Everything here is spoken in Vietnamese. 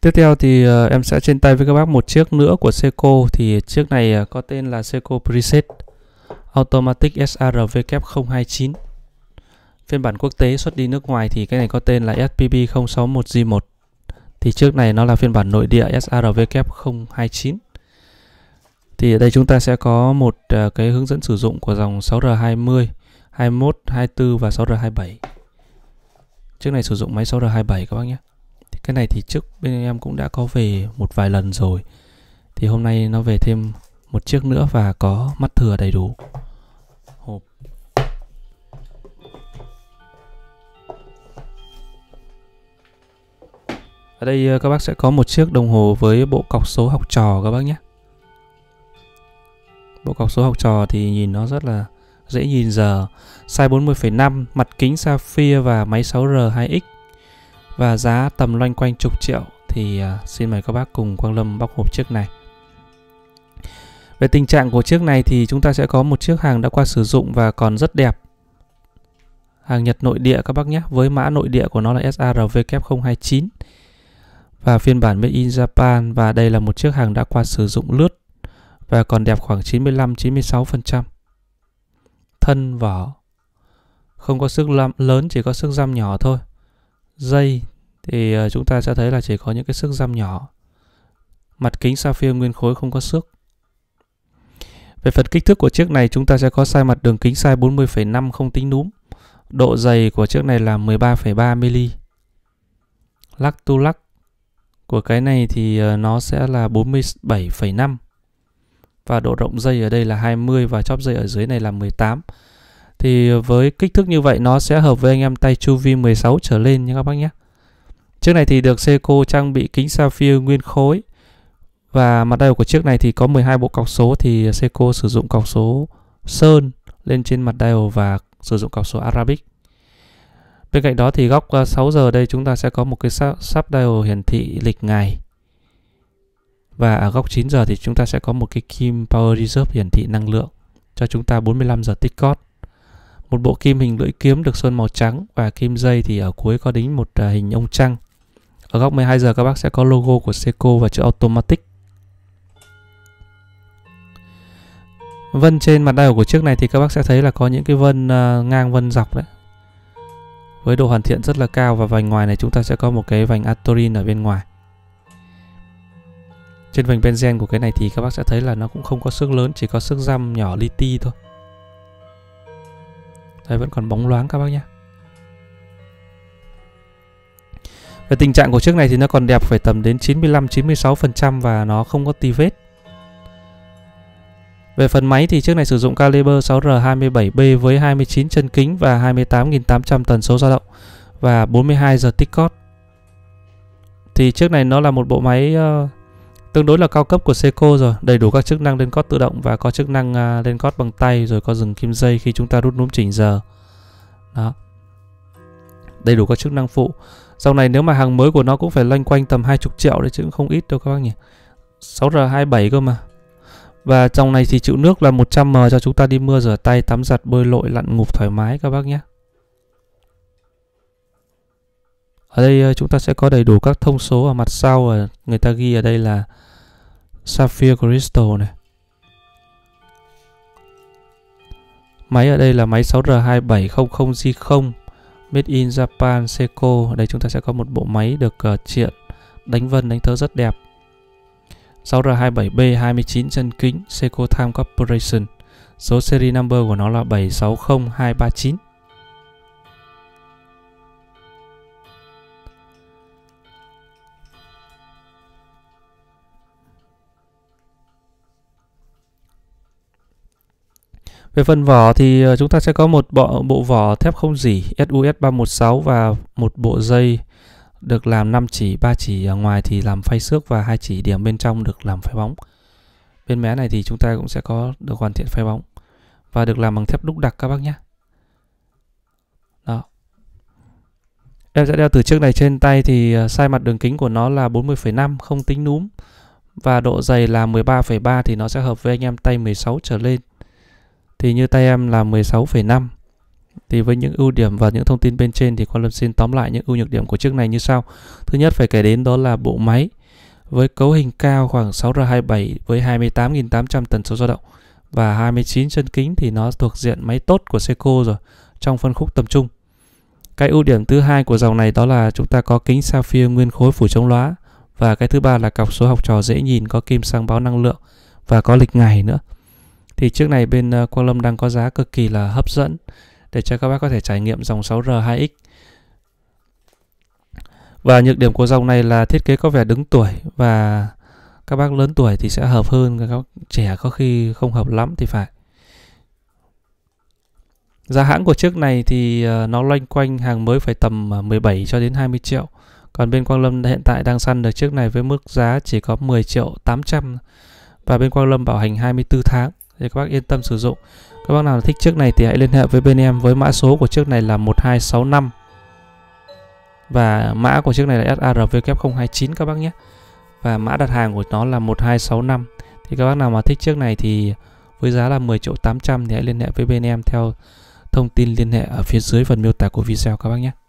Tiếp theo thì uh, em sẽ trên tay với các bác một chiếc nữa của Seiko thì chiếc này uh, có tên là Seiko Preset Automatic SRW029 phiên bản quốc tế xuất đi nước ngoài thì cái này có tên là SPB 061G1 thì trước này nó là phiên bản nội địa SRW029 thì ở đây chúng ta sẽ có một uh, cái hướng dẫn sử dụng của dòng 6R20 21, 24 và 6R27 trước này sử dụng máy 6R27 các bác nhé cái này thì trước bên em cũng đã có về một vài lần rồi thì hôm nay nó về thêm một chiếc nữa và có mắt thừa đầy đủ hộp ở đây ờ, các bác sẽ có một chiếc đồng hồ với bộ cọc số học trò các bác nhé bộ cọc số học trò thì nhìn nó rất là dễ nhìn giờ size 40,5 mặt kính sapphire và máy 6R 2X và giá tầm loanh quanh chục triệu thì à, xin mời các bác cùng Quang Lâm bóc hộp chiếc này. Về tình trạng của chiếc này thì chúng ta sẽ có một chiếc hàng đã qua sử dụng và còn rất đẹp. Hàng Nhật nội địa các bác nhé, với mã nội địa của nó là SARVK029 và phiên bản made in Japan và đây là một chiếc hàng đã qua sử dụng lướt và còn đẹp khoảng 95-96%. Thân vỏ không có sức lắm, lớn chỉ có sức răm nhỏ thôi. Dây thì ờ, chúng ta sẽ thấy là chỉ có những cái sức răm nhỏ. Mặt kính sapphire nguyên khối không có xước. Về phần kích thước của chiếc này chúng ta sẽ có size mặt đường kính size 40,5 không tính núm. Độ dày của chiếc này là 13,3 mm. Lắc tu lắc của cái này thì ờ, nó sẽ là 47,5 và độ rộng dây ở đây là 20 và chóp dây ở dưới này là 18. Thì ờ, với kích thước như vậy nó sẽ hợp với anh em tay chu vi 16 trở lên nha các bác nhé. Chiếc này thì được Seiko trang bị kính sapphire nguyên khối. Và mặt đầu của chiếc này thì có 12 bộ cọc số thì Seiko sử dụng cọc số sơn lên trên mặt dial và sử dụng cọc số Arabic. Bên cạnh đó thì góc 6 ờ, giờ đây chúng ta sẽ có một cái sub dial hiển thị lịch ngày. Và ở góc 9 giờ thì chúng ta sẽ có một cái kim Power Reserve hiển thị năng lượng cho chúng ta 45 giờ tích cót. Một bộ kim hình lưỡi kiếm được sơn màu trắng và kim dây thì ở cuối có đính một ờ, hình ông trăng. Ở góc 12 giờ các bác sẽ có logo của Seiko và chữ Automatic. Vân trên mặt đao của chiếc này thì các bác sẽ thấy là có những cái vân à, ngang vân dọc đấy. Với độ hoàn thiện rất là cao và vành ngoài này chúng ta sẽ có một cái vành Atorin ở bên ngoài. Trên vành benzen của cái này thì các bác sẽ thấy là nó cũng không có sức lớn, chỉ có sức răm nhỏ li ti thôi. Đây vẫn còn bóng loáng các bác nhé. Và tình trạng của chiếc này thì nó còn đẹp phải tầm đến 95-96% và nó không có tì vết. Về phần máy thì chiếc này sử dụng caliber 6R27B với 29 chân kính và 28.800 tần số dao động và 42 giờ tích cót. Thì chiếc này nó là một bộ máy uh, tương đối là cao cấp của Seiko rồi, đầy đủ các chức năng lên cót tự động và có chức năng uh, lên cót bằng tay rồi có dừng kim dây khi chúng ta rút núm chỉnh giờ. Đó. Đầy đủ các chức năng phụ dòng này nếu mà hàng mới của nó cũng phải loanh quanh tầm 20 triệu đấy chứ cũng không ít đâu các bác nhỉ. 6R27 cơ mà. Và dòng này thì chịu nước là 100m cho chúng ta đi mưa rửa tay, tắm giặt, bơi lội, lặn ngụp thoải mái các bác nhé. Ở đây ờ, chúng ta sẽ có đầy đủ các thông số ở mặt sau người ta ghi ở đây là Sapphire Crystal này. Máy ở đây là máy 6R2700G0 Made in Japan Seiko Đây chúng ta sẽ có một bộ máy được uh, triện Đánh vân đánh thớ rất đẹp 6R27B 29 chân kính Seiko Time Corporation Số series number của nó là 760239 Về phần vỏ thì ờ, chúng ta sẽ có một bộ, bộ vỏ thép không dỉ SUS316 và một bộ dây được làm 5 chỉ, 3 chỉ ở ngoài thì làm phay xước và hai chỉ điểm bên trong được làm phay bóng. Bên mé này thì chúng ta cũng sẽ có được hoàn thiện phay bóng và được làm bằng thép đúc đặc các bác nhé. Đó. Em sẽ đeo từ trước này trên tay thì ờ, sai mặt đường kính của nó là 40,5 không tính núm và độ dày là 13,3 thì nó sẽ hợp với anh em tay 16 trở lên thì như tay em là 16,5 thì với những ưu điểm và những thông tin bên trên thì Quang Lâm xin tóm lại những ưu nhược điểm của chiếc này như sau. Thứ nhất phải kể đến đó là bộ máy với cấu hình cao khoảng 6R27 với 28.800 tần số dao động và 29 chân kính thì nó thuộc diện máy tốt của Seiko rồi trong phân khúc tầm trung. Cái ưu điểm thứ hai của dòng này đó là chúng ta có kính sapphire nguyên khối phủ chống lóa và cái thứ ba là cọc số học trò dễ nhìn có kim sáng báo năng lượng và có lịch ngày nữa thì chiếc này bên ờ, Quang Lâm đang có giá cực kỳ là hấp dẫn để cho các bác có thể trải nghiệm dòng 6R 2X và nhược điểm của dòng này là thiết kế có vẻ đứng tuổi và các bác lớn tuổi thì sẽ hợp hơn các trẻ có khi không hợp lắm thì phải giá hãng của chiếc này thì ờ, nó loanh quanh hàng mới phải tầm 17 ờ, cho đến 20 triệu còn bên Quang Lâm hiện tại đang săn được chiếc này với mức giá chỉ có 10 triệu 800 và bên Quang Lâm bảo hành 24 tháng thì các bác yên tâm sử dụng các bác nào thích chiếc này thì hãy liên hệ với bên em với mã số của chiếc này là 1265 và mã của chiếc này là SARW029 các bác nhé và mã đặt hàng của nó là 1265 thì các bác nào mà thích chiếc này thì với giá là 10 triệu 800 thì hãy liên hệ với bên em theo thông tin liên hệ ở phía dưới phần miêu tả của video các bác nhé